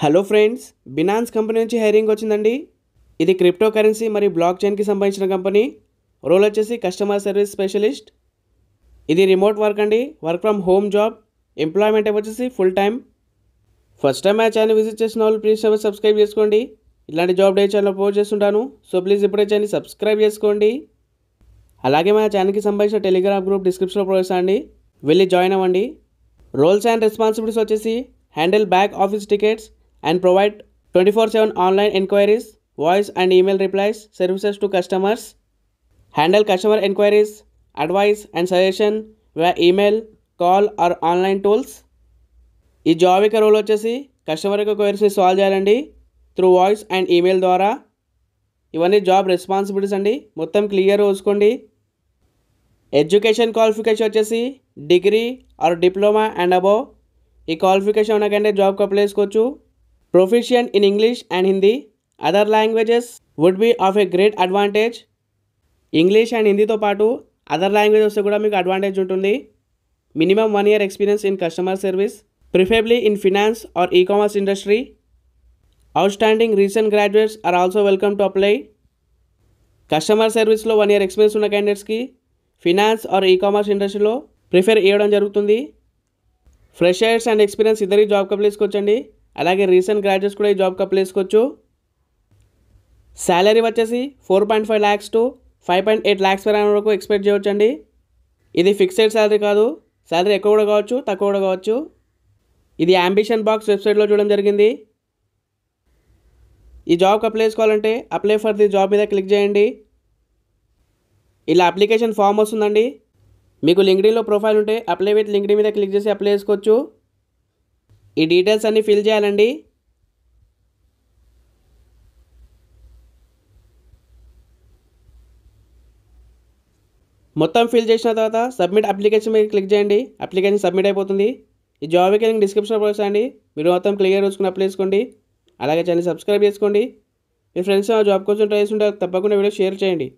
hello friends Binance company నుంచి hiring వచ్చిందండి ఇది క్రిప్టో కరెన్సీ మరియు బ్లాక్ చైన్కి సంబంధించిన కంపెనీ రోల్ వచ్చేసి కస్టమర్ సర్వీస్ స్పెషలిస్ట్ ఇది రిమోట్ వర్క్ అండి work from home job employment వచ్చేసి ఫుల్ టైం ఫస్ట్ టైం ఆ ఛానల్ విజిట్ చేసిన వాళ్ళు ప్లీజ్ సబ్స్క్రైబ్ చేసుకోండి ఇలాంటి జాబ్ డే ఛానల్ పోస్ట్ చేస్తుంటాను సో ప్లీజ్ ఇప్పుడే ఛానల్ సబ్స్క్రైబ్ చేసుకోండి అలాగే మా ఛానల్కి సంబంధించిన టెలిగ్రామ్ గ్రూప్ డిస్క్రిప్షన్లో ప్రవేశం అండి వెళ్ళి జాయిన్ అవ్వండి రోల్స్ అండ్ రెస్పాన్సిబిలిటీస్ వచ్చేసి handle back office tickets and provide twenty four seven online enquiries, voice and email replies services to customers handle customer enquiries, advice and suggestion via email call or online tools ఈ job యొక్క role వచ్చేసి customer యొక్క క్వైరీస్ని solve చేయాలండి through voice and email ద్వారా ఇవన్నీ job responsibilities అండి మొత్తం క్లియర్ చూసుకోండి ఎడ్యుకేషన్ క్వాలిఫికేషన్ వచ్చేసి degree or diploma and above ఈ క్వాలిఫికేషన్ ఉన్నకంటే జాబ్కి అప్లై చేసుకోవచ్చు Proficient in English and Hindi other languages would be of a great advantage English and హిందీతో పాటు అదర్ లాంగ్వేజ్ వస్తే కూడా మీకు అడ్వాంటేజ్ ఉంటుంది minimum one year experience in customer service preferably in finance or e commerce industry outstanding recent graduates are also welcome to apply customer సర్వీస్లో one year experience ఉన్న క్యాండిడేట్స్కి finance or e commerce ఇండస్ట్రీలో prefer ఇవ్వడం జరుగుతుంది freshers and experience ఇద్దరికి job కంపెనీస్కి వచ్చండి అలాగే రీసెంట్ గ్రాడ్యుయేట్స్ కూడా ఈ జాబ్కి అప్లై చేసుకోవచ్చు శాలరీ వచ్చేసి four point five lakhs to five point eight lakhs per వరకు ఎక్స్పెక్ట్ అండి ఇది ఫిక్స్డ్ శాలరీ కాదు శాలరీ ఎక్కువ కూడా కావచ్చు తక్కువ కూడా కావచ్చు ఇది అంబిషన్ బాక్స్ వెబ్సైట్లో చూడడం జరిగింది ఈ జాబ్కి అప్లై చేసుకోవాలంటే అప్లై ఫర్ ది జాబ్ మీద క్లిక్ చేయండి ఇలా అప్లికేషన్ ఫామ్ వస్తుందండి మీకు లింక్డ్ఇన్లో ప్రొఫైల్ ఉంటే అప్లై విత్ లింక్డ్ మీద క్లిక్ చేసి అప్లై చేసుకోవచ్చు ఈ డీటెయిల్స్ అన్నీ ఫిల్ చేయాలండి మొత్తం ఫిల్ చేసిన తర్వాత సబ్మిట్ అప్లికేషన్ మీద క్లిక్ చేయండి అప్లికేషన్ సబ్మిట్ అయిపోతుంది ఈ జాబ్ వేకెన్సీ డిస్క్రిప్షన్ బాక్స్ అండి మీరు మొత్తం క్లియర్ చూసుకుని అప్లై చేసుకోండి అలాగే ఛానల్ సబ్స్క్రైబ్ చేసుకోండి మీ ఫ్రెండ్స్ ఆ జాబ్ కోసం ట్రై చేస్తుంటే తప్పకుండా వీడియో షేర్ చేయండి